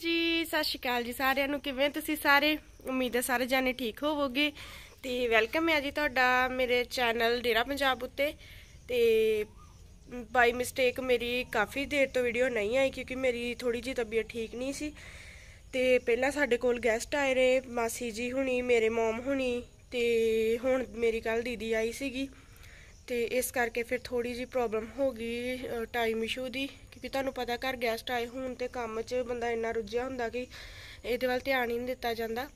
ਜੀ ਸਤਿ ਸ਼੍ਰੀ ਅਕਾਲ ਜੀ ਸਾਰਿਆਂ ਨੂੰ ਕਿਵੇਂ ਤੁਸੀਂ ਸਾਰੇ ਉਮੀਦ ਹੈ ਸਾਰੇ ਜਾਨੇ ਠੀਕ ਹੋਵੋਗੇ ਤੇ ਵੈਲਕਮ ਹੈ ਜੀ ਤੁਹਾਡਾ ਮੇਰੇ ਚੈਨਲ ਡੇਰਾ ਪੰਜਾਬ ਉੱਤੇ ਤੇ ਬਾਈ ਮਿਸਟੇਕ ਮੇਰੀ ਕਾਫੀ ਦੇਰ ਤੋਂ ਵੀਡੀਓ ਨਹੀਂ ਆਈ ਕਿਉਂਕਿ ਮੇਰੀ ਥੋੜੀ ਜੀ ਤਬੀਅਤ ਠੀਕ ਨਹੀਂ ਸੀ ਤੇ ਪਹਿਲਾਂ ਸਾਡੇ ਕੋਲ ਗੈਸਟ ਆਏ ਰਹੇ ਮਾਸੀ ਜੀ ਹੁਣੀ ਮੇਰੇ ਮਮ ਹੁਣੀ ਤੇ ਹੁਣ ਮੇਰੀ ਕੱਲ ਦੀਦੀ ਆਈ ਸੀਗੀ ਤੇ ਇਸ ਕਰਕੇ ਫਿਰ ਥੋੜੀ ਜੀ ਪ੍ਰੋਬਲਮ ਹੋ ਗਈ ਟਾਈਮ ਇਸ਼ੂ ਦੀ ਕਿਉਂਕਿ ਤੁਹਾਨੂੰ ਪਤਾ ਘਰ ਗੈਸਟ ਆਏ ਹੋਣ ਤੇ ਕੰਮ 'ਚ ਬੰਦਾ ਇੰਨਾ ਰੁੱਝਿਆ ਹੁੰਦਾ ਕਿ ਇਹਦੇ ਵੱਲ ਧਿਆਨ ਹੀ ਨਹੀਂ ਦਿੱਤਾ ਜਾਂਦਾ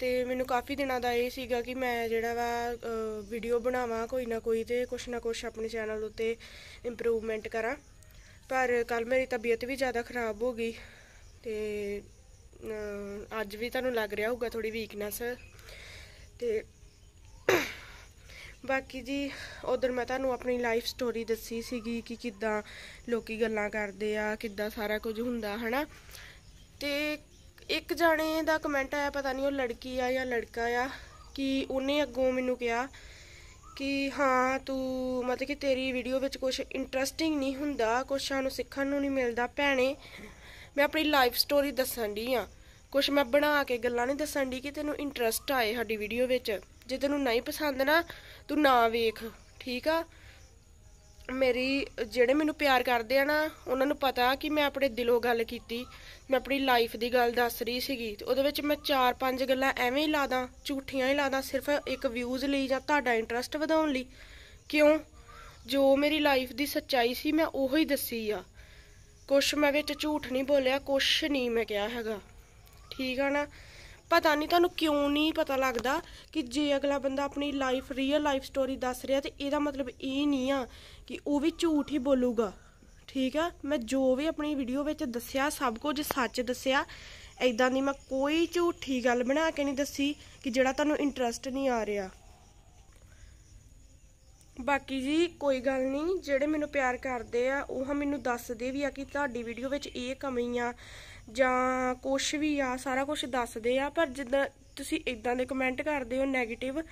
ਤੇ ਮੈਨੂੰ ਕਾਫੀ ਦਿਨਾਂ ਦਾ ਇਹ ਸੀਗਾ ਕਿ ਮੈਂ ਜਿਹੜਾ ਵਾ ਵੀਡੀਓ ਬਣਾਵਾਂ ਕੋਈ ਨਾ ਕੋਈ ਤੇ ਕੁਛ ਨਾ ਕੁਛ ਆਪਣੇ ਚੈਨਲ ਉੱਤੇ ਇੰਪਰੂਵਮੈਂਟ ਕਰਾਂ ਪਰ ਕੱਲ ਮੇਰੀ ਤਬੀਅਤ ਵੀ ਜ਼ਿਆਦਾ ਖਰਾਬ ਹੋ ਗਈ ਤੇ ਅੱਜ ਵੀ ਤੁਹਾਨੂੰ ਲੱਗ ਰਿਹਾ ਹੋਊਗਾ ਥੋੜੀ ਵੀਕਨੈਸ ਤੇ ਬਾਕੀ ਜੀ ਉਧਰ ਮੈਂ ਤੁਹਾਨੂੰ ਆਪਣੀ ਲਾਈਫ ਸਟੋਰੀ ਦੱਸੀ ਸੀਗੀ ਕਿ ਕਿੱਦਾਂ ਲੋਕੀ ਗੱਲਾਂ ਕਰਦੇ ਆ ਕਿੱਦਾਂ ਸਾਰਾ ਕੁਝ ਹੁੰਦਾ ਹਨਾ ਤੇ ਇੱਕ ਜਾਣੇ ਦਾ ਕਮੈਂਟ ਆਇਆ ਪਤਾ ਨਹੀਂ ਉਹ ਲੜਕੀ ਆ ਜਾਂ ਲੜਕਾ ਆ ਕਿ ਉਹਨੇ ਅੱਗੋਂ ਮੈਨੂੰ ਕਿਹਾ ਕਿ ਹਾਂ ਤੂੰ ਮਤਲਬ ਕਿ ਤੇਰੀ ਵੀਡੀਓ ਵਿੱਚ ਕੁਝ ਇੰਟਰਸਟਿੰਗ ਨਹੀਂ ਹੁੰਦਾ ਕੁਝ ਸਾਨੂੰ ਸਿੱਖਣ ਨੂੰ ਨਹੀਂ ਮਿਲਦਾ ਭੈਣੇ ਮੈਂ ਆਪਣੀ ਲਾਈਫ ਸਟੋਰੀ ਦੱਸਣ ਦੀ ਆ ਕੁਝ ਮੈਂ ਬਣਾ ਕੇ ਗੱਲਾਂ ਨਹੀਂ ਦੱਸਣ ਦੀ ਕਿ ਤੈਨੂੰ ਇੰਟਰਸਟ ਆਏ ਸਾਡੀ ਵੀਡੀਓ ਵਿੱਚ ਜੇ ਤੈਨੂੰ ਨਹੀਂ ਪਸੰਦ ਨਾ ਤੂੰ ਨਾ ਵੇਖ ਠੀਕ ਆ ਮੇਰੀ ਜਿਹੜੇ ਮੈਨੂੰ ਪਿਆਰ ਕਰਦੇ ਆ ਨਾ ਉਹਨਾਂ ਨੂੰ ਪਤਾ ਕਿ ਮੈਂ ਆਪਣੇ ਦਿਲੋਂ ਗੱਲ ਕੀਤੀ ਮੈਂ ਆਪਣੀ ਲਾਈਫ ਦੀ ਗੱਲ ਦੱਸ ਰਹੀ ਸੀਗੀ ਤੇ ਉਹਦੇ ਵਿੱਚ ਮੈਂ ਚਾਰ ਪੰਜ ਗੱਲਾਂ ਐਵੇਂ ਹੀ ਲਾਦਾ ਝੂਠੀਆਂ ਹੀ ਲਾਦਾ ਸਿਰਫ ਇੱਕ ਵਿਊਜ਼ ਲਈ ਜਾਂ ਤੁਹਾਡਾ ਇੰਟਰਸਟ ਵਧਾਉਣ ਲਈ ਕਿਉਂ ਜੋ ਮੇਰੀ ਲਾਈਫ ਦੀ ਸੱਚਾਈ ਸੀ ਮੈਂ ਉਹੀ ਹੀ ਦੱਸੀ ਆ ਕੁਛ ਮੈਂ ਵਿੱਚ ਝੂਠ ਨਹੀਂ ਬੋਲਿਆ ਕੁਛ ਨਹੀਂ ਮੈਂ ਕਿਹਾ ਹੈਗਾ ਠੀਕ ਆ ਨਾ ਪਤਾ ਨਹੀਂ ਤੁਹਾਨੂੰ ਕਿਉਂ ਨਹੀਂ ਪਤਾ ਲੱਗਦਾ ਕਿ ਜੇ ਅਗਲਾ ਬੰਦਾ ਆਪਣੀ ਲਾਈਫ ਰੀਅਲ ਲਾਈਫ ਸਟੋਰੀ ਦੱਸ ਰਿਹਾ ਤੇ ਇਹਦਾ ਮਤਲਬ ਇਹ ਨਹੀਂ ਆ ਕਿ ਉਹ ਵੀ ਝੂਠ ਹੀ ਬੋਲੂਗਾ ਠੀਕ ਆ ਮੈਂ ਜੋ ਵੀ ਆਪਣੀ ਵੀਡੀਓ ਵਿੱਚ ਦੱਸਿਆ ਸਭ ਕੁਝ ਸੱਚ ਦੱਸਿਆ ਐਦਾਂ ਦੀ ਮੈਂ ਕੋਈ ਝੂਠੀ ਗੱਲ ਬਣਾ ਕੇ ਨਹੀਂ ਦੱਸੀ ਕਿ ਜਿਹੜਾ ਤੁਹਾਨੂੰ ਇੰਟਰਸਟ ਨਹੀਂ ਆ ਰਿਹਾ ਬਾਕੀ ਜੀ ਕੋਈ ਗੱਲ ਨਹੀਂ ਜਿਹੜੇ ਮੈਨੂੰ ਪਿਆਰ ਕਰਦੇ ਆ ਉਹ ਮੈਨੂੰ ਦੱਸਦੇ ਵੀ ਆ ਕਿ ਤੁਹਾਡੀ ਵੀਡੀਓ ਵਿੱਚ ਇਹ ਕਮੀ ਆ ਜਾਂ ਕੁਝ ਵੀ ਆ ਸਾਰਾ ਕੁਝ ਦੱਸਦੇ ਆ ਪਰ ਜਿੱਦਾਂ ਤੁਸੀਂ ਇਦਾਂ ਦੇ ਕਮੈਂਟ ਕਰਦੇ ਹੋ 네ਗੇਟਿਵ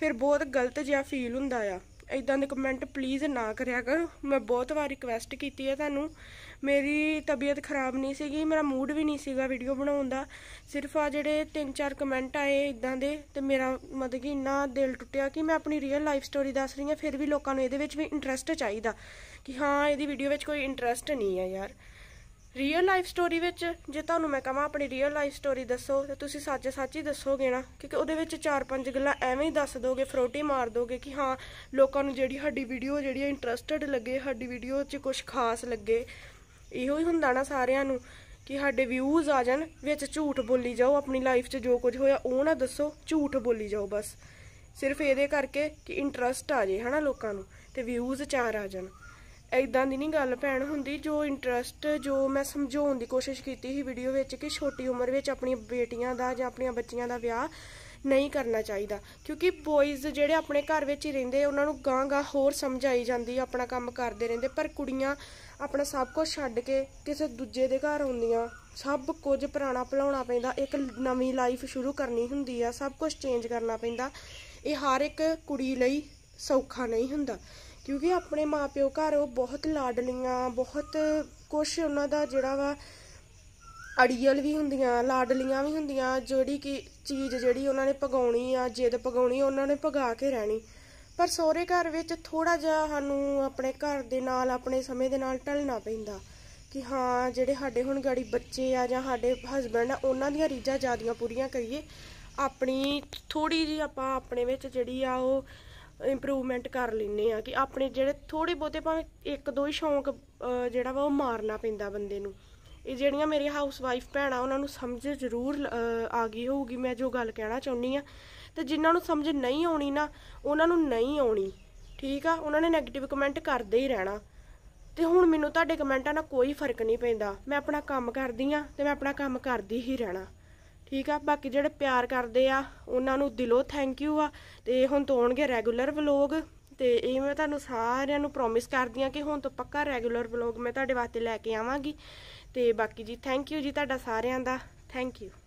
ਫਿਰ ਬਹੁਤ ਗਲਤ ਜਿਹਾ ਫੀਲ ਹੁੰਦਾ ਆ ਇਦਾਂ ਦੇ ਕਮੈਂਟ ਪਲੀਜ਼ ਨਾ ਕਰਿਆ ਕਰੋ ਮੈਂ ਬਹੁਤ ਵਾਰ ਰਿਕਵੈਸਟ ਕੀਤੀ ਹੈ ਤੁਹਾਨੂੰ ਮੇਰੀ ਤਬੀਅਤ ਖਰਾਬ ਨਹੀਂ ਸੀਗੀ ਮੇਰਾ ਮੂਡ ਵੀ ਨਹੀਂ ਸੀਗਾ ਵੀਡੀਓ ਬਣਾਉਣ ਦਾ ਸਿਰਫ ਆ ਜਿਹੜੇ 3-4 ਕਮੈਂਟ ਆਏ ਇਦਾਂ ਦੇ ਤੇ ਮੇਰਾ ਮਤਲਬ ਕਿ ਇੰਨਾ ਦਿਲ ਟੁੱਟਿਆ ਕਿ ਮੈਂ ਆਪਣੀ ਰੀਅਲ ਲਾਈਫ ਸਟੋਰੀ ਦੱਸ ਰਹੀ ਹਾਂ ਫਿਰ ਵੀ ਲੋਕਾਂ ਨੂੰ ਇਹਦੇ ਵਿੱਚ ਵੀ ਇੰਟਰਸਟ ਚਾਹੀਦਾ ਕਿ ਹਾਂ ਇਹਦੀ ਵੀਡੀਓ ਵਿੱਚ ਕੋਈ ਇੰਟਰਸਟ ਨਹੀਂ ਹੈ ਯਾਰ ਰੀਅਲ ਲਾਈਫ ਸਟੋਰੀ ਵਿੱਚ ਜੇ ਤੁਹਾਨੂੰ ਮੈਂ ਕਹਾਂ ਆਪਣੀ ਰੀਅਲ ਲਾਈਫ ਸਟੋਰੀ ਦੱਸੋ ਤੇ ਤੁਸੀਂ ਸੱਚ ਸੱਚੀ ਦੱਸੋਗੇ ਨਾ ਕਿਉਂਕਿ ਉਹਦੇ ਵਿੱਚ ਚਾਰ ਪੰਜ ਗੱਲਾਂ ਐਵੇਂ ਹੀ ਦੱਸ ਦੋਗੇ ਫਰੋਟੀ ਮਾਰ ਦੋਗੇ ਕਿ ਹਾਂ ਲੋਕਾਂ ਨੂੰ ਜਿਹੜੀ ਸਾਡੀ ਵੀਡੀਓ ਜਿਹੜੀ ਇੰਟਰਸਟਡ ਲੱਗੇ ਸਾਡੀ ਵੀਡੀਓ 'ਚ ਕੁਝ ਖਾਸ ਲੱਗੇ ਇਹੋ ਹੀ ਹੁੰਦਾ ਨਾ ਸਾਰਿਆਂ ਨੂੰ ਕਿ ਸਾਡੇ ਵਿਊਜ਼ ਆ ਜਾਣ ਵਿੱਚ ਝੂਠ ਬੋਲੀ ਜਾਓ ਆਪਣੀ ਲਾਈਫ 'ਚ ਜੋ ਕੁਝ ਹੋਇਆ ਉਹ ਨਾ ਦੱਸੋ ਝੂਠ ਬੋਲੀ ਜਾਓ ਬਸ ਸਿਰਫ ਇਹਦੇ ਕਰਕੇ ਕਿ ਇੰਟਰਸਟ ਆ ਜੇ ਹਨਾ ਲੋਕਾਂ ਨੂੰ ਤੇ ਵਿਊਜ਼ ਚਾਰ ਆ ਜਾਣ ਇਦਾਂ ਦੀ ਨਹੀਂ ਗੱਲ ਭੈਣ ਹੁੰਦੀ ਜੋ ਇੰਟਰਸਟ ਜੋ ਮੈਂ ਸਮਝਾਉਣ ਦੀ ਕੋਸ਼ਿਸ਼ ਕੀਤੀ ਸੀ ਵੀਡੀਓ ਵਿੱਚ ਕਿ ਛੋਟੀ ਉਮਰ ਵਿੱਚ ਆਪਣੀਆਂ ਬੇਟੀਆਂ ਦਾ ਜਾਂ ਆਪਣੀਆਂ ਬੱਚੀਆਂ ਦਾ ਵਿਆਹ ਨਹੀਂ ਕਰਨਾ ਚਾਹੀਦਾ ਕਿਉਂਕਿ ਬॉयਜ਼ ਜਿਹੜੇ ਆਪਣੇ ਘਰ ਵਿੱਚ ਹੀ ਰਹਿੰਦੇ ਉਹਨਾਂ ਨੂੰ ਗਾਂ-ਗਾਂ ਹੋਰ ਸਮਝਾਈ ਜਾਂਦੀ ਆਪਣਾ ਕੰਮ ਕਰਦੇ ਰਹਿੰਦੇ ਪਰ ਕੁੜੀਆਂ ਆਪਣਾ ਸਭ ਕੁਝ ਛੱਡ ਕੇ ਕਿਸੇ ਦੂਜੇ ਦੇ ਘਰ ਆਉਂਦੀਆਂ ਸਭ ਕੁਝ ਪੁਰਾਣਾ ਭੁਲਾਉਣਾ ਪੈਂਦਾ ਇੱਕ ਨਵੀਂ ਲਾਈਫ ਸ਼ੁਰੂ ਕਰਨੀ ਹੁੰਦੀ ਆ ਸਭ ਕੁਝ ਚੇਂਜ ਕਰਨਾ ਪੈਂਦਾ ਇਹ ਹਰ ਇੱਕ ਕੁੜੀ ਲਈ ਸੌਖਾ ਨਹੀਂ ਹੁੰਦਾ ਕਿਉਂਕਿ ਆਪਣੇ ਮਾਪਿਓ ਘਰ ਉਹ ਬਹੁਤ ਲਾਡਲੀਆਂ ਬਹੁਤ ਕੁਛ ਉਹਨਾਂ ਦਾ ਜਿਹੜਾ ਵਾ ਅੜੀਅਲ ਵੀ ਹੁੰਦੀਆਂ ਲਾਡਲੀਆਂ ਵੀ ਹੁੰਦੀਆਂ ਜਿਹੜੀ ਕਿ ਚੀਜ਼ ਜਿਹੜੀ ਉਹਨਾਂ ਨੇ ਪਗਾਉਣੀ ਆ ਜਿੱਦ ਪਗਾਉਣੀ ਉਹਨਾਂ ਨੇ ਪਗਾ ਕੇ ਰਹਿਣੀ ਪਰ ਸੋਹਰੇ ਘਰ ਵਿੱਚ ਥੋੜਾ ਜਿਹਾ ਸਾਨੂੰ ਆਪਣੇ ਘਰ ਦੇ ਨਾਲ ਆਪਣੇ ਸਮੇਂ ਦੇ ਨਾਲ ਟਲਣਾ ਪੈਂਦਾ ਕਿ ਹਾਂ ਜਿਹੜੇ ਸਾਡੇ ਹੁਣ ਗਾੜੀ ਬੱਚੇ ਆ ਜਾਂ ਸਾਡੇ ਹਸਬੰਡ ਆ ਉਹਨਾਂ ਦੀਆਂ ਰੀਝਾਂ ਜਿਆਦੀਆਂ ਪੂਰੀਆਂ ਕਰੀਏ ਆਪਣੀ ਥੋੜੀ ਜੀ ਆਪਾਂ ਆਪਣੇ ਵਿੱਚ ਜਿਹੜੀ ਆ ਉਹ ਇੰਪਰੂਵਮੈਂਟ ਕਰ ਲੈਨੇ ਆ ਕਿ ਆਪਣੇ ਜਿਹੜੇ ਥੋੜੇ ਬੋਤੇ ਭਾਵੇਂ ਇੱਕ ਦੋ ਹੀ ਸ਼ੌਂਕ ਜਿਹੜਾ ਵਾ ਉਹ ਮਾਰਨਾ ਪੈਂਦਾ ਬੰਦੇ ਨੂੰ ਇਹ ਜਿਹੜੀਆਂ ਮੇਰੀ ਹਾਊਸ ਵਾਈਫ ਭੈਣਾ ਉਹਨਾਂ ਨੂੰ ਸਮਝ ਜ਼ਰੂਰ ਆ ਗਈ ਹੋਊਗੀ ਮੈਂ ਜੋ ਗੱਲ ਕਹਿਣਾ ਚਾਹੁੰਨੀ ਆ ਤੇ ਜਿਨ੍ਹਾਂ ਨੂੰ ਸਮਝ ਨਹੀਂ ਆਉਣੀ ਨਾ ਉਹਨਾਂ ਨੂੰ ਨਹੀਂ ਆਉਣੀ ਠੀਕ ਆ ਉਹਨਾਂ ਨੇ 네ਗੇਟਿਵ ਕਮੈਂਟ ਕਰਦੇ ਹੀ ਰਹਿਣਾ ਤੇ ਹੁਣ ਮੈਨੂੰ ਤੁਹਾਡੇ ਕਮੈਂਟਾਂ ਨਾਲ ਕੋਈ ਫਰਕ ਨਹੀਂ ਪੈਂਦਾ ਮੈਂ ਆਪਣਾ ਕੰਮ ਕਰਦੀ ਆ ਤੇ ਮੈਂ ਆਪਣਾ ਕੰਮ ਕਰਦੀ ਹੀ ਰਹਿਣਾ ਠੀਕ ਆ ਬਾਕੀ ਜਿਹੜੇ ਪਿਆਰ ਕਰਦੇ ਆ ਉਹਨਾਂ ਨੂੰ ਦਿਲੋਂ ਥੈਂਕ ਯੂ ਆ ਤੇ ਹੁਣ ਤੋਂ ਆਉਣਗੇ ਰੈਗੂਲਰ ਵਲੋਗ ਤੇ ਇਹ ਮੈਂ ਤੁਹਾਨੂੰ ਸਾਰਿਆਂ ਨੂੰ ਪ੍ਰੋਮਿਸ ਕਰਦੀ ਆ ਕਿ ਹੁਣ ਤੋਂ ਪੱਕਾ ਰੈਗੂਲਰ ਵਲੋਗ ਮੈਂ ਤੁਹਾਡੇ ਵਾਸਤੇ ਲੈ ਕੇ ਆਵਾਂਗੀ ਤੇ ਬਾਕੀ ਜੀ ਥੈਂਕ ਯੂ ਜੀ ਤੁਹਾਡਾ ਸਾਰਿਆਂ ਦਾ ਥੈਂਕ ਯੂ